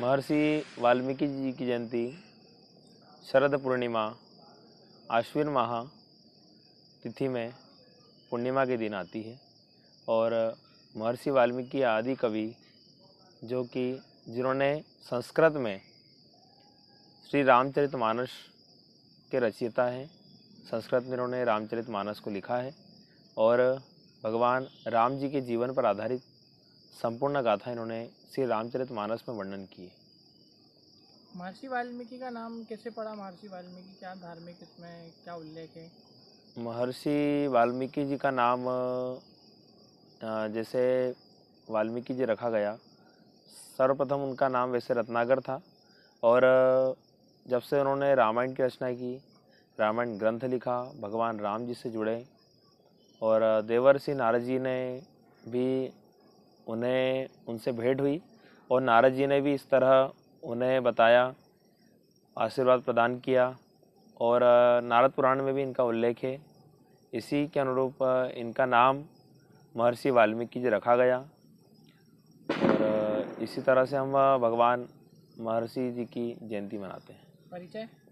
महर्षि वाल्मीकि जी की जयंती शरद पूर्णिमा आश्विन माह तिथि में पूर्णिमा के दिन आती है और महर्षि वाल्मीकि आदि कवि जो कि जिन्होंने संस्कृत में श्री रामचरित मानस के रचयिता हैं संस्कृत में उन्होंने रामचरित मानस को लिखा है और भगवान राम जी के जीवन पर आधारित संपूर्ण गाथा इन्होंने श्री रामचरित मानस में वर्णन की है महर्षि वाल्मीकि का नाम कैसे पड़ा महर्षि वाल्मीकि क्या धार्मिक इसमें क्या उल्लेख है महर्षि वाल्मीकि जी का नाम जैसे वाल्मीकि जी रखा गया सर्वप्रथम उनका नाम वैसे रत्नागर था और जब से उन्होंने रामायण की रचना की रामायण ग्रंथ लिखा भगवान राम जी से जुड़े और देवर सिंह नारद जी ने भी उन्हें उनसे भेंट हुई और नारद जी ने भी इस तरह उन्हें बताया आशीर्वाद प्रदान किया और नारद पुराण में भी इनका उल्लेख है इसी के अनुरूप इनका नाम महर्षि वाल्मीकि जी रखा गया और इसी तरह से हम भगवान महर्षि जी की जयंती मनाते हैं परिचय